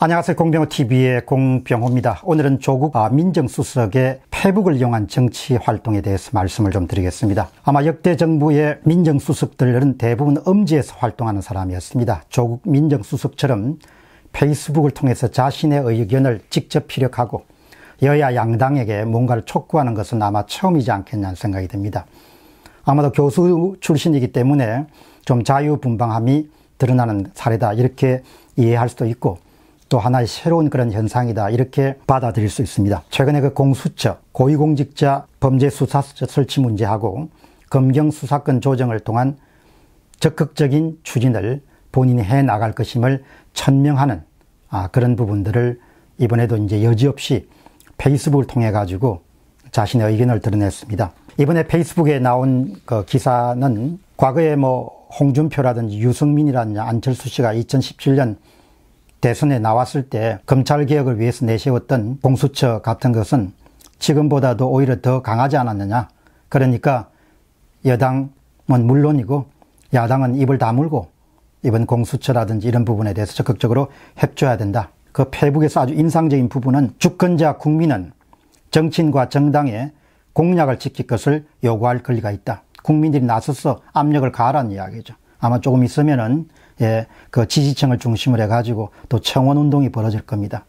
안녕하세요. 공병호TV의 공병호입니다. 오늘은 조국 아, 민정수석의 페북을 이용한 정치 활동에 대해서 말씀을 좀 드리겠습니다. 아마 역대 정부의 민정수석들은 대부분 엄지에서 활동하는 사람이었습니다. 조국 민정수석처럼 페이스북을 통해서 자신의 의견을 직접 피력하고 여야 양당에게 뭔가를 촉구하는 것은 아마 처음이지 않겠냐는 생각이 듭니다. 아마도 교수 출신이기 때문에 좀 자유분방함이 드러나는 사례다 이렇게 이해할 수도 있고 또 하나의 새로운 그런 현상이다 이렇게 받아들일 수 있습니다. 최근에 그 공수처 고위공직자 범죄수사 설치 문제하고 검경 수사권 조정을 통한 적극적인 추진을 본인이 해 나갈 것임을 천명하는 아, 그런 부분들을 이번에도 이제 여지없이 페이스북을 통해 가지고 자신의 의견을 드러냈습니다. 이번에 페이스북에 나온 그 기사는 과거에 뭐 홍준표라든지 유승민이라든지 안철수 씨가 2017년 대선에 나왔을 때 검찰 개혁을 위해서 내세웠던 공수처 같은 것은 지금보다도 오히려 더 강하지 않았느냐. 그러니까 여당은 물론이고 야당은 입을 다물고 이번 공수처라든지 이런 부분에 대해서 적극적으로 협조해야 된다. 그 페북에서 아주 인상적인 부분은 주권자 국민은 정치인과 정당의 공약을 지킬 것을 요구할 권리가 있다. 국민들이 나서서 압력을 가하라는 이야기죠. 아마 조금 있으면은 예, 그 지지층을 중심으로 해가지고 또 청원 운동이 벌어질 겁니다.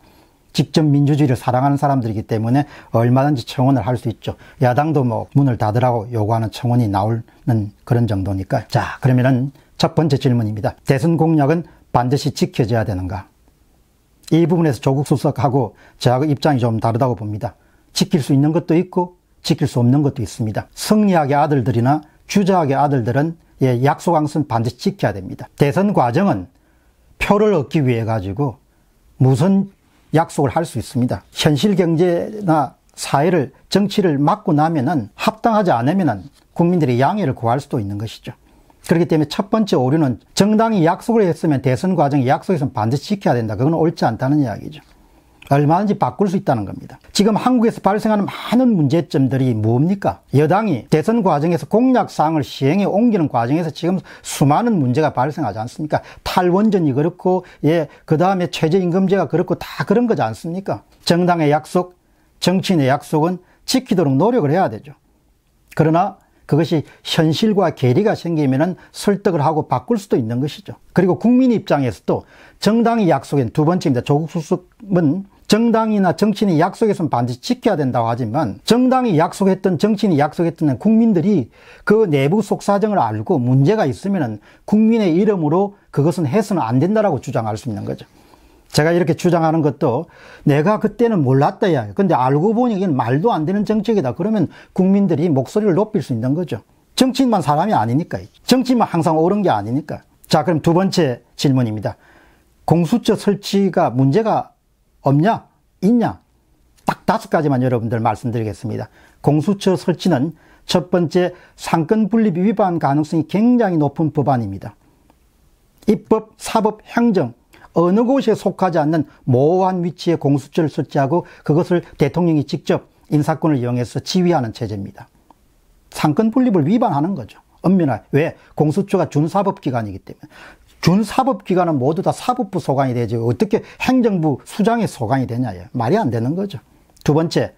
직접 민주주의를 사랑하는 사람들이기 때문에 얼마든지 청원을 할 수 있죠. 야당도 뭐 문을 닫으라고 요구하는 청원이 나오는 그런 정도니까요. 자, 그러면은 첫 번째 질문입니다. 대선 공약은 반드시 지켜져야 되는가? 이 부분에서 조국 수석하고 저하고 입장이 좀 다르다고 봅니다. 지킬 수 있는 것도 있고 지킬 수 없는 것도 있습니다. 승리학의 아들들이나 주자학의 아들들은 예, 약속 항선 반드시 지켜야 됩니다. 대선 과정은 표를 얻기 위해 가지고 무슨 약속을 할 수 있습니다. 현실 경제나 사회를 정치를 막고 나면은 합당하지 않으면은 국민들의 양해를 구할 수도 있는 것이죠. 그렇기 때문에 첫 번째 오류는 정당이 약속을 했으면 대선 과정 약속에서 반드시 지켜야 된다. 그건 옳지 않다는 이야기죠. 얼마든지 바꿀 수 있다는 겁니다. 지금 한국에서 발생하는 많은 문제점들이 뭡니까? 여당이 대선 과정에서 공약사항을 시행에 옮기는 과정에서 지금 수많은 문제가 발생하지 않습니까? 탈원전이 그렇고, 예, 그 다음에 최저임금제가 그렇고 다 그런 거지 않습니까? 정당의 약속, 정치인의 약속은 지키도록 노력을 해야 되죠. 그러나 그것이 현실과 괴리가 생기면 설득을 하고 바꿀 수도 있는 것이죠. 그리고 국민 입장에서도 정당의 약속인 두 번째입니다. 조국 수습은 정당이나 정치인의약속에으면 반드시 지켜야 된다고 하지만 정당이 약속했던 정치인이 약속했던 국민들이 그 내부 속사정을 알고 문제가 있으면 국민의 이름으로 그것은 해서는 안 된다라고 주장할 수 있는 거죠. 제가 이렇게 주장하는 것도 내가 그때는 몰랐다야. 근데 알고 보니 이건 말도 안 되는 정책이다. 그러면 국민들이 목소리를 높일 수 있는 거죠. 정치인만 사람이 아니니까. 정치인만 항상 옳은 게 아니니까. 자, 그럼 두 번째 질문입니다. 공수처 설치가 문제가 없냐? 있냐? 딱 다섯 가지만 여러분들 말씀드리겠습니다. 공수처 설치는 첫 번째 상권 분립 위반 가능성이 굉장히 높은 법안입니다. 입법, 사법, 행정 어느 곳에 속하지 않는 모호한 위치에 공수처를 설치하고 그것을 대통령이 직접 인사권을 이용해서 지휘하는 체제입니다. 상권 분립을 위반하는 거죠. 엄밀하게. 왜? 공수처가 준사법기관이기 때문에. 준사법기관은 모두 다 사법부 소관이 되지 어떻게 행정부 수장에 소관이 되냐 예. 말이 안 되는 거죠. 두 번째,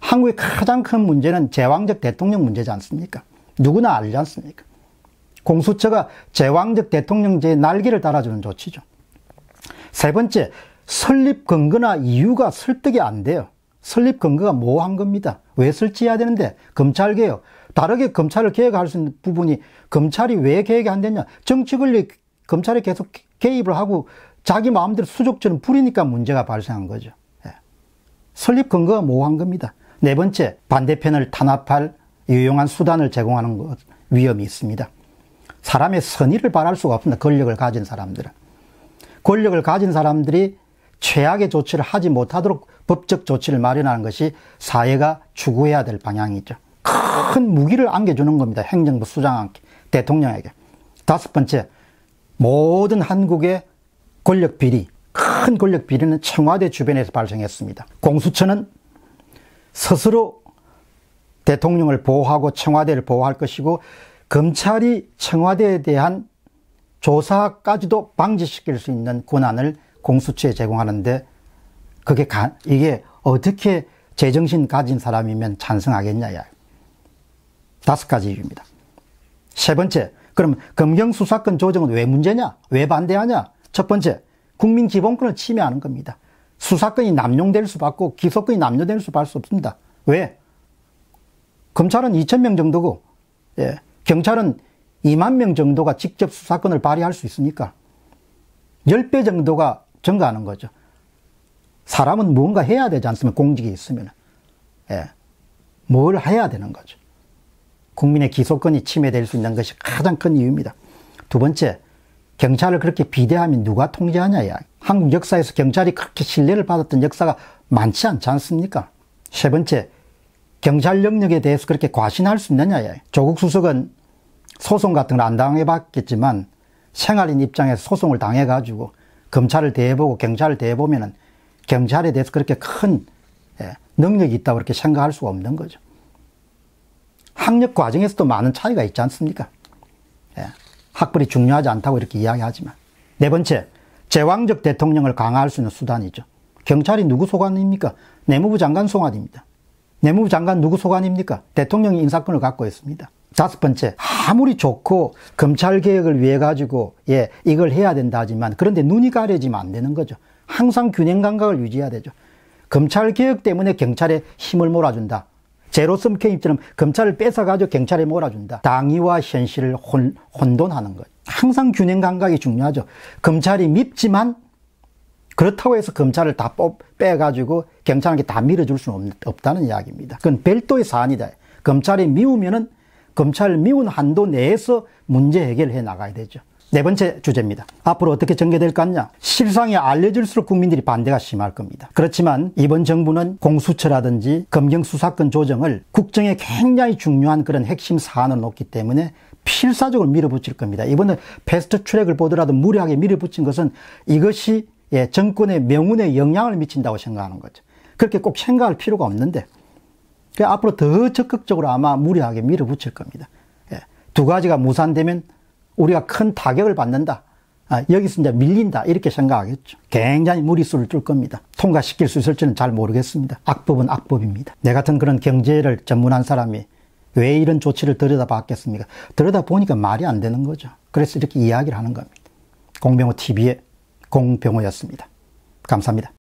한국의 가장 큰 문제는 제왕적 대통령 문제지 않습니까? 누구나 알지 않습니까? 공수처가 제왕적 대통령제의 날개를 달아주는 조치죠. 세 번째, 설립 근거나 이유가 설득이 안 돼요. 설립 근거가 모호한 겁니다. 왜 설치해야 되는데? 검찰개혁. 다르게 검찰을 개혁할 수 있는 부분이 검찰이 왜 개혁이 안 됐냐? 정치 권력 검찰이 계속 개입을 하고 자기 마음대로 수족처럼 부리니까 문제가 발생한 거죠. 예. 설립 근거가 모호한 겁니다. 네 번째, 반대편을 탄압할 유용한 수단을 제공하는 것, 위험이 있습니다. 사람의 선의를 바랄 수가 없습니다. 권력을 가진 사람들은. 권력을 가진 사람들이 최악의 조치를 하지 못하도록 법적 조치를 마련하는 것이 사회가 추구해야 될 방향이죠. 큰 무기를 안겨주는 겁니다. 행정부 수장한테, 대통령에게. 다섯 번째, 모든 한국의 권력 비리, 큰 권력 비리는 청와대 주변에서 발생했습니다. 공수처는 스스로 대통령을 보호하고 청와대를 보호할 것이고 검찰이 청와대에 대한 조사까지도 방지시킬 수 있는 권한을 공수처에 제공하는데 그게 가, 이게 어떻게 제정신 가진 사람이면 찬성하겠냐야. 다섯 가지 이유입니다. 세 번째, 그럼 검경수사권 조정은 왜 문제냐? 왜 반대하냐? 첫 번째, 국민 기본권을 침해하는 겁니다. 수사권이 남용될 수밖에 기소권이 남용될 수밖에 없습니다. 왜? 검찰은 2천명 정도고 예, 경찰은 2만 명 정도가 직접 수사권을 발휘할 수 있으니까 10배 정도가 증가하는 거죠. 사람은 뭔가 해야 되지 않습니까? 공직에 있으면. 예. 뭘 해야 되는 거죠. 국민의 기소권이 침해될 수 있는 것이 가장 큰 이유입니다. 두 번째, 경찰을 그렇게 비대하면 누가 통제하냐. 한국 역사에서 경찰이 그렇게 신뢰를 받았던 역사가 많지 않지 않습니까? 세 번째, 경찰 영역에 대해서 그렇게 과신할 수 있느냐. 조국 수석은 소송 같은 걸 안 당해봤겠지만 생활인 입장에서 소송을 당해가지고 검찰을 대해보고 경찰을 대해보면은 경찰에 대해서 그렇게 큰 예, 능력이 있다고 그렇게 생각할 수가 없는 거죠. 학력 과정에서도 많은 차이가 있지 않습니까? 예. 학벌이 중요하지 않다고 이렇게 이야기하지만. 네 번째, 제왕적 대통령을 강화할 수 있는 수단이죠. 경찰이 누구 소관입니까? 내무부 장관 소관입니다. 내무부 장관 누구 소관입니까? 대통령이 인사권을 갖고 있습니다. 다섯 번째, 아무리 좋고 검찰 개혁을 위해 가지고 예 이걸 해야 된다 하지만 그런데 눈이 가려지면 안 되는 거죠. 항상 균형 감각을 유지해야 되죠. 검찰 개혁 때문에 경찰에 힘을 몰아준다. 제로섬 게임처럼 검찰을 뺏어가지고 경찰에 몰아준다. 당위와 현실을 혼, 혼돈하는 것. 항상 균형 감각이 중요하죠. 검찰이 밉지만 그렇다고 해서 검찰을 다 뽑, 빼가지고 경찰에게다 밀어줄 수는 없, 다는 이야기입니다. 그건 별도의 사안이다. 검찰이 미우면은 검찰 미운 한도 내에서 문제 해결해 나가야 되죠. 네 번째 주제입니다. 앞으로 어떻게 전개될것같냐 실상이 알려질수록 국민들이 반대가 심할 겁니다. 그렇지만 이번 정부는 공수처라든지 검경수사권 조정을 국정에 굉장히 중요한 그런 핵심 사안을 놓기 때문에 필사적으로 밀어붙일 겁니다. 이번에 패스트 트랙을 보더라도 무리하게 밀어붙인 것은 이것이 예, 정권의 명운에 영향을 미친다고 생각하는 거죠. 그렇게 꼭 생각할 필요가 없는데 앞으로 더 적극적으로 아마 무리하게 밀어붙일 겁니다. 예, 두 가지가 무산되면 우리가 큰 타격을 받는다. 아, 여기서 이제 밀린다. 이렇게 생각하겠죠. 굉장히 무리수를 줄 겁니다. 통과시킬 수 있을지는 잘 모르겠습니다. 악법은 악법입니다. 내 같은 그런 경제를 전문한 사람이 왜 이런 조치를 들여다봤겠습니까? 들여다보니까 말이 안 되는 거죠. 그래서 이렇게 이야기를 하는 겁니다. 공병호 TV의 공병호였습니다. 감사합니다.